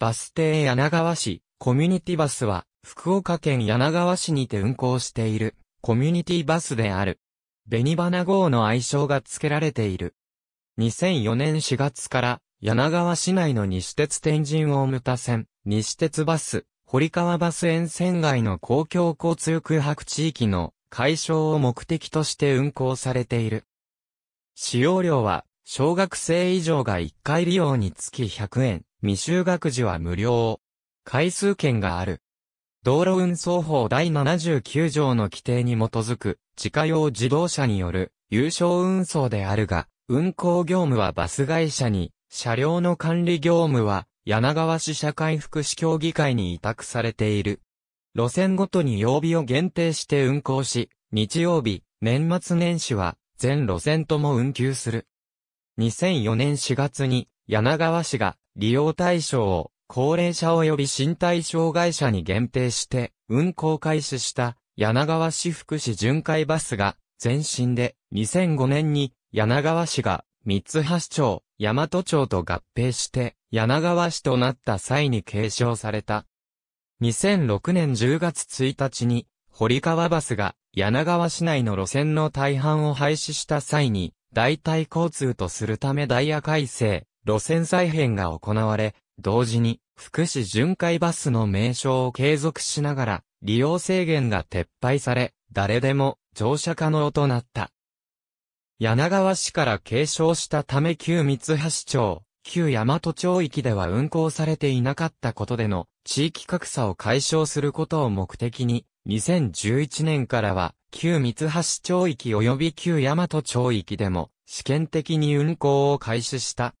バス停柳川市、コミュニティバスは、福岡県柳川市にて運行している、コミュニティバスである。紅花号の愛称が付けられている。2004年4月から、柳川市内の西鉄天神大牟田線、西鉄バス、堀川バス沿線外の公共交通空白地域の解消を目的として運行されている。使用料は、小学生以上が1回利用につき100円、未就学児は無料。回数券がある。道路運送法第79条の規定に基づく、自家用自動車による、有償運送であるが、運行業務はバス会社に、車両の管理業務は、柳川市社会福祉協議会に委託されている。路線ごとに曜日を限定して運行し、日曜日、年末年始は、全路線とも運休する。2004年4月に、柳川市が、利用対象を高齢者及び身体障害者に限定して運行開始した柳川市福祉巡回バスが前身で2005年に柳川市が三橋町、大和町と合併して柳川市となった際に継承された。2006年10月1日に堀川バスが柳川市内の路線の大半を廃止した際に代替交通とするためダイヤ改正、路線再編が行われ、同時に、福祉巡回バスの名称を継続しながら、利用制限が撤廃され、誰でも乗車可能となった。柳川市から継承したため旧三橋町、旧大和町域では運行されていなかったことでの地域格差を解消することを目的に、2011年からは旧三橋町域及び旧大和町域でも試験的に運行を開始した。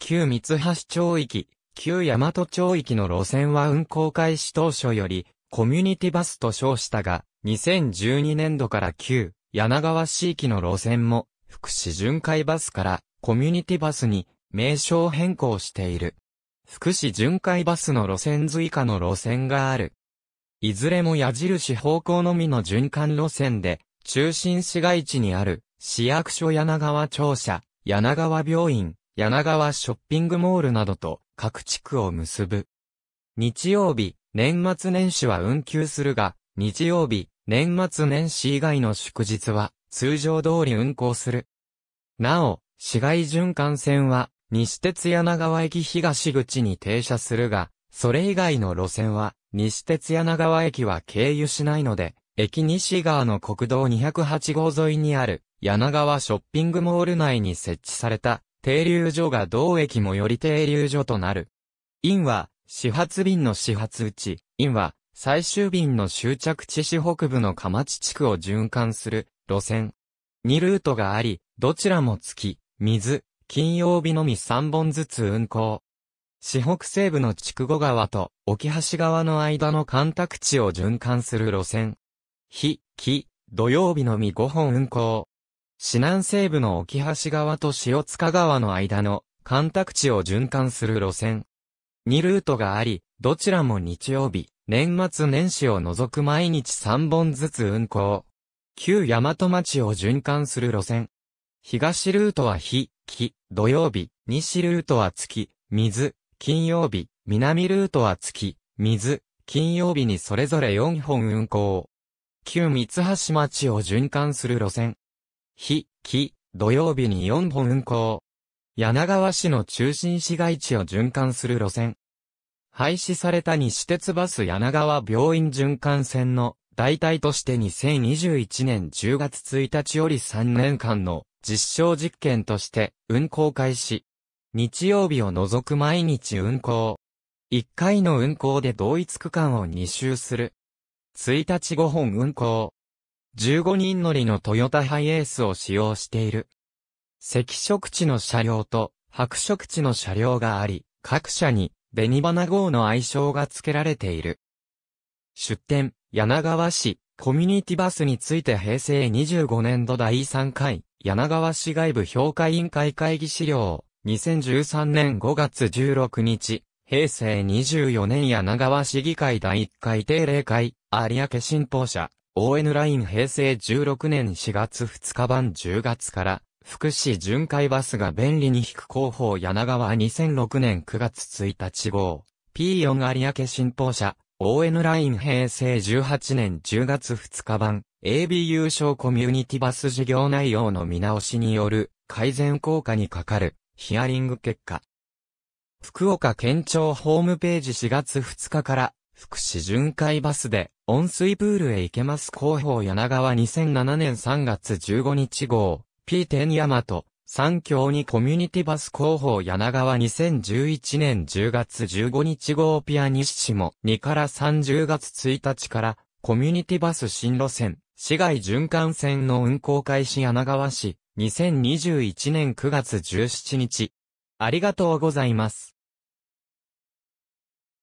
旧三橋町域、旧大和町域の路線は運行開始当初より、コミュニティバスと称したが、2012年度から旧、柳川市域の路線も、福祉巡回バスから、コミュニティバスに、名称変更している。福祉巡回バスの路線図以下の路線がある。いずれも矢印方向のみの循環路線で、中心市街地にある、市役所柳川庁舎、柳川病院、柳川ショッピングモールなどと各地区を結ぶ。日曜日、年末年始は運休するが、日曜日、年末年始以外の祝日は通常通り運行する。なお、市街循環線は西鉄柳川駅東口に停車するが、それ以外の路線は西鉄柳川駅は経由しないので、駅西側の国道208号沿いにある柳川ショッピングモール内に設置された停留所が同駅もより停留所となる。院は、始発便の始発地、院は、最終便の終着地市北部の蒲地地区を循環する路線。2ルートがあり、どちらも月、水、金曜日のみ3本ずつ運行。市北西部の筑後川と沖橋川の間の干拓地を循環する路線。日、木、土曜日のみ5本運行。市南西部の沖橋川と塩塚川の間の干拓地を循環する路線。2ルートがあり、どちらも日曜日、年末年始を除く毎日3本ずつ運行。旧大和町を循環する路線。東ルートは日、木、土曜日、西ルートは月、水、金曜日、南ルートは月、水、金曜日にそれぞれ4本運行。旧三橋町を循環する路線。日、木、土曜日に4本運行。柳川市の中心市街地を循環する路線。廃止された西鉄バス柳川病院循環線の代替として2021年10月1日より3年間の実証実験として運行開始。日曜日を除く毎日運行。1回の運行で同一区間を2周する。1日5本運行。15人乗りのトヨタハイエースを使用している。赤色地の車両と白色地の車両があり、各社に紅花号の愛称が付けられている。出展、柳川市、コミュニティバスについて平成25年度第3回、柳川市外部評価委員会会議資料、2013年5月16日、平成24年柳川市議会第1回定例会、有明新報社。ON ライン平成16年4月2日版10月から、福祉巡回バスが便利に引く広報柳川2006年9月1日号。P4 有明新報社、ON ライン平成18年10月2日版、AB 優勝コミュニティバス事業内容の見直しによる改善効果にかかるヒアリング結果。福岡県庁ホームページ4月2日から福祉巡回バスで温水プールへ行けます広報柳川2007年3月15日号 P 天山と三峡にコミュニティバス広報柳川2011年10月15日号ピアニッシモ2から30月1日からコミュニティバス新路線市外循環線の運行開始柳川市2021年9月17日ありがとうございます。